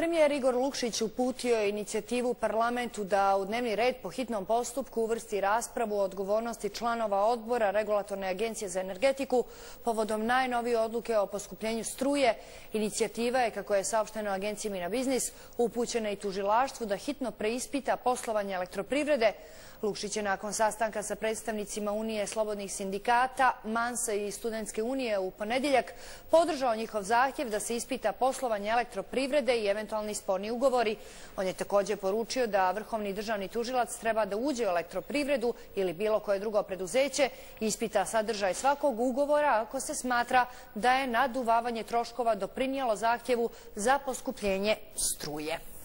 Premijer Igor Lukšić uputio inicijativu parlamentu da u dnevni red po hitnom postupku uvrsti raspravu o odgovornosti članova odbora Regulatorne agencije za energetiku povodom najnovije odluke o poskupljenju struje. Inicijativa je, kako je saopšteno agencijami na biznis, upućena i tužilaštvu da hitno preispita poslovanje elektroprivrede. Lukšić je nakon sastanka sa predstavnicima Unije slobodnih sindikata, Mansa i Studenske unije u ponedjeljak podržao njihov zahtjev da se ispita poslovanje elektroprivrede i eventualnosti eventualni sporni ugovori. On je također poručio da vrhovni državni tužilac treba da uđe u elektroprivredu ili bilo koje drugo preduzeće i ispita sadržaj svakog ugovora ako se smatra da je naduvavanje troškova doprinjalo zahtjevu za poskupljenje struje.